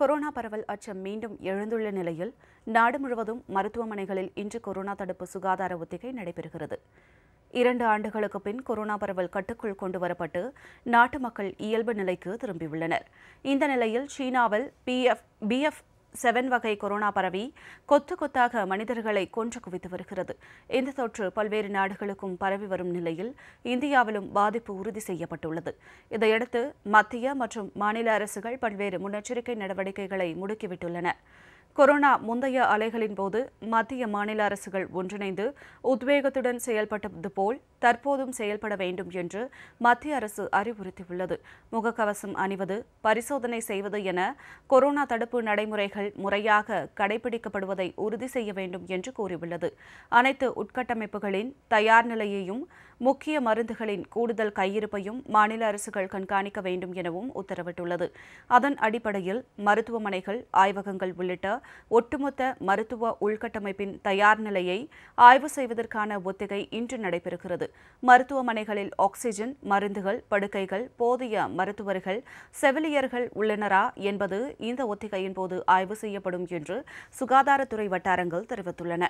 corona பரவல் அச்சம் மீண்டும் எழுந்துள்ள நிலையில் நாடு முழுவதும் மருத்துவமனைகளில் இன்று கொரோனா தடுப்பு சுகாதார ஒத்திகை நடைபெறுகிறது இரண்டு ஆண்டுகளுக்கு பின் கொரோனா பரவல் கட்டுக்குள் கொண்டுவரப்பட்டு நாட்டு மக்கள் இயல்பு நிலைக்கு திரும்பியுள்ளனர் இந்த நிலையில் சீனாவில் பிஎஃப் பிஎஃப் செவன் வகை கொரோனா பரவி கொத்து கொத்தாக மனிதர்களை கொன்று குவித்து வருகிறது இந்த தொற்று பல்வேறு நாடுகளுக்கும் பரவி வரும் நிலையில் இந்தியாவிலும் பாதிப்பு உறுதி செய்யப்பட்டுள்ளது இதையடுத்து மத்திய மற்றும் மாநில அரசுகள் பல்வேறு முன்னெச்சரிக்கை நடவடிக்கைகளை முடுக்கிவிட்டுள்ளன கொரோனா முந்தைய அலைகளின் போது மத்திய மாநில அரசுகள் ஒன்றிணைந்து உத்வேகத்துடன் செயல்பட்டது போல் தற்போதும் செயல்பட வேண்டும் என்று மத்திய அரசு அறிவுறுத்தியுள்ளது முகக்கவசம் அணிவது பரிசோதனை செய்வது என கொரோனா தடுப்பு நடைமுறைகள் முறையாக கடைபிடிக்கப்படுவதை உறுதி செய்ய வேண்டும் என்று கூறியுள்ளது அனைத்து உட்கட்டமைப்புகளின் தயார் நிலையையும் முக்கிய மருந்துகளின் கூடுதல் கையிருப்பையும் மாநில அரசுகள் கண்காணிக்க வேண்டும் எனவும் உத்தரவிட்டுள்ளது அதன் அடிப்படையில் மருத்துவமனைகள் ஆய்வகங்கள் உள்ளிட்ட ஒட்டுமொத்த மருத்துவ உள்கட்டமைப்பின் தயார் நிலையை ஆய்வு செய்வதற்கான ஒத்திகை இன்று நடைபெறுகிறது மருத்துவமனைகளில் ஆக்ஸிஜன் மருந்துகள் படுக்கைகள் போதிய மருத்துவர்கள் செவிலியர்கள் உள்ளனரா என்பது இந்த ஒத்திகையின் போது ஆய்வு செய்யப்படும் என்று சுகாதாரத்துறை வட்டாரங்கள் தெரிவித்துள்ளன